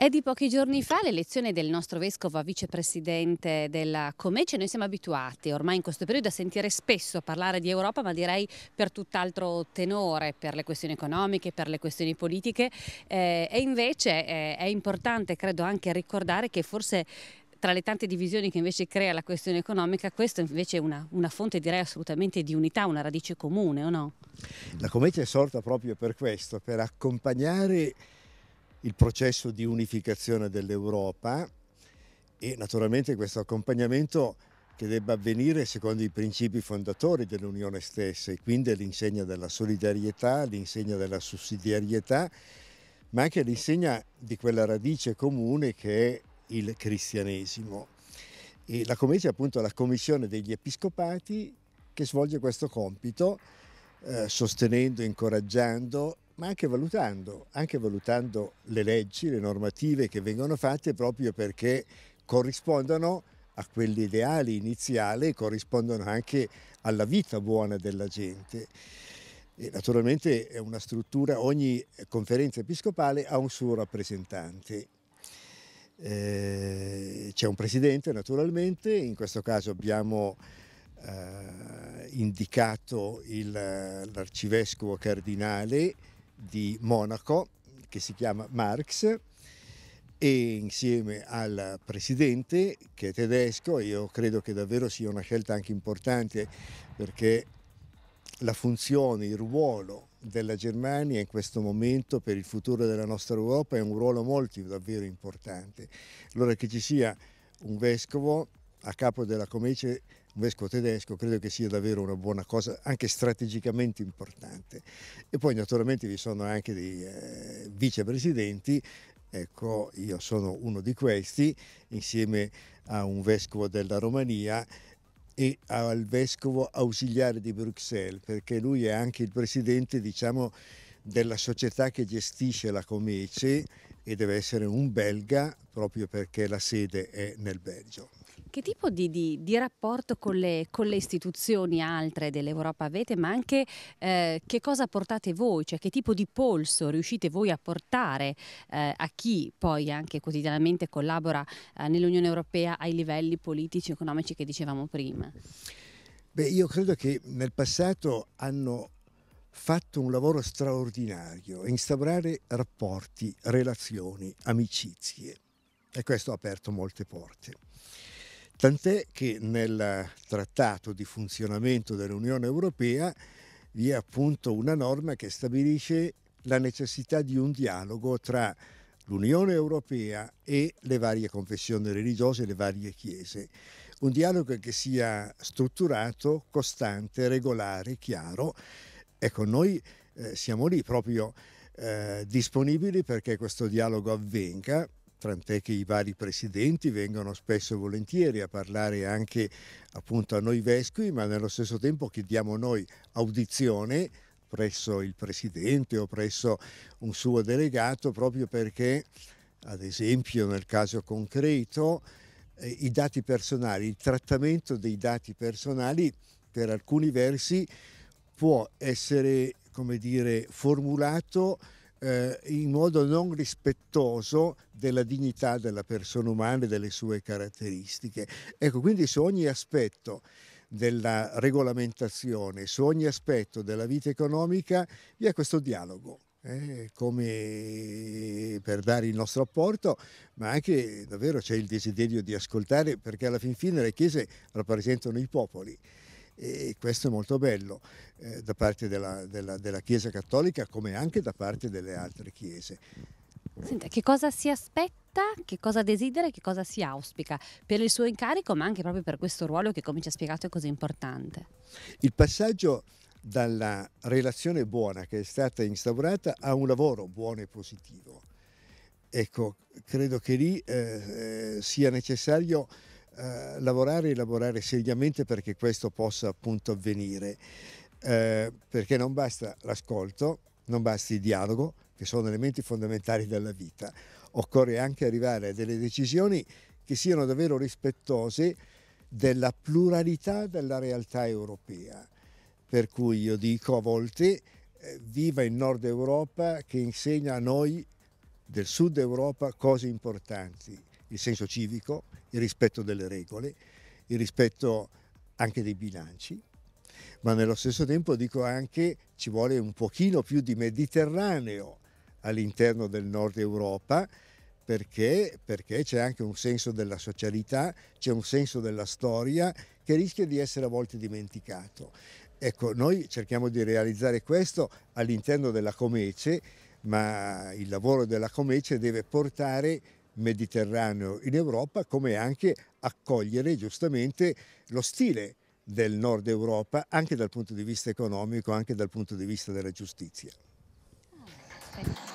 È di pochi giorni fa l'elezione del nostro vescovo a vicepresidente della Comece. Noi siamo abituati ormai in questo periodo a sentire spesso parlare di Europa, ma direi per tutt'altro tenore, per le questioni economiche, per le questioni politiche. Eh, e invece eh, è importante, credo, anche ricordare che forse tra le tante divisioni che invece crea la questione economica, questa invece è una, una, fonte direi assolutamente di unità, una radice comune, o no? La Comece è sorta proprio per questo, per accompagnare il processo di unificazione dell'Europa e naturalmente questo accompagnamento che debba avvenire secondo i principi fondatori dell'Unione stessa e quindi l'insegna della solidarietà, l'insegna della sussidiarietà, ma anche l'insegna di quella radice comune che è il cristianesimo. E la Commissione è appunto la Commissione degli Episcopati che svolge questo compito eh, sostenendo, incoraggiando ma anche valutando, anche valutando le leggi, le normative che vengono fatte proprio perché corrispondano a quell'ideale iniziale, corrispondono anche alla vita buona della gente. E naturalmente è una struttura, ogni conferenza episcopale ha un suo rappresentante. Eh, c'è un presidente naturalmente, in questo caso abbiamo eh, indicato il, l'arcivescovo cardinale di Monaco che si chiama Marx e insieme al presidente che è tedesco io credo che davvero sia una scelta anche importante perché la funzione, il ruolo della Germania in questo momento per il futuro della nostra Europa è un ruolo molto davvero importante. Allora che ci sia un vescovo a capo della Comece un vescovo tedesco, credo che sia davvero una buona cosa, anche strategicamente importante. E poi naturalmente vi sono anche dei eh, vicepresidenti, ecco io sono uno di questi, insieme a un vescovo della Romania e al vescovo ausiliare di Bruxelles, perché lui è anche il presidente, diciamo, della società che gestisce la Comece e deve essere un belga proprio perché la sede è nel Belgio. Che tipo di, di, di rapporto con le, con le, istituzioni altre dell'Europa avete, ma anche eh, che cosa portate voi, cioè che tipo di polso riuscite voi a portare eh, a chi poi anche quotidianamente collabora eh, nell'Unione Europea ai livelli politici e economici che dicevamo prima? Beh, io credo che nel passato hanno fatto un lavoro straordinario, instaurare rapporti, relazioni, amicizie e questo ha aperto molte porte. Tant'è che nel trattato di funzionamento dell'Unione Europea vi è appunto una norma che stabilisce la necessità di un dialogo tra l'Unione Europea e le varie confessioni religiose, le varie chiese. Un dialogo che sia strutturato, costante, regolare, chiaro. Ecco, noi eh, siamo lì proprio eh, disponibili perché questo dialogo avvenga tant'è che i vari presidenti vengono spesso e volentieri a parlare anche appunto a noi vescovi, ma nello stesso tempo chiediamo noi audizione presso il presidente o presso un suo delegato proprio perché, ad esempio nel caso concreto, eh, i dati personali, il trattamento dei dati personali per alcuni versi può essere, come dire, formulato eh, in modo non rispettoso della dignità della persona umana e delle sue caratteristiche. Ecco, quindi su ogni aspetto della regolamentazione, su ogni aspetto della vita economica vi è questo dialogo. Eh, come per dare il nostro apporto, ma anche davvero c'è il desiderio di ascoltare perché alla fin fine le chiese rappresentano i popoli e questo è molto bello eh, da parte della, della, della Chiesa Cattolica come anche da parte delle altre Chiese. Senta, che cosa si aspetta, che cosa desidera e che cosa si auspica per il suo incarico, ma anche proprio per questo ruolo che, come ci ha spiegato, è così importante? Il passaggio dalla relazione buona che è stata instaurata a un lavoro buono e positivo. Ecco, credo che lì eh, eh sia necessario eh, lavorare e lavorare seriamente perché questo possa appunto avvenire, eh, perché non basta l'ascolto, non basta il dialogo, che sono elementi fondamentali della vita, occorre anche arrivare a delle decisioni che siano davvero rispettose della pluralità della realtà europea. Per cui io dico a volte eh, viva il nord Europa che insegna a noi del sud Europa cose importanti il senso civico, il rispetto delle regole, il rispetto anche dei bilanci, ma nello stesso tempo dico anche ci vuole un pochino più di Mediterraneo all'interno del nord Europa perché, perché c'è anche un senso della socialità, c'è un senso della storia che rischia di essere a volte dimenticato. Ecco, noi cerchiamo di realizzare questo all'interno della Comece, ma il lavoro della Comece deve portare Mediterraneo in Europa, come anche accogliere giustamente lo stile del nord Europa, anche dal punto di vista economico, anche dal punto di vista della giustizia. Ah,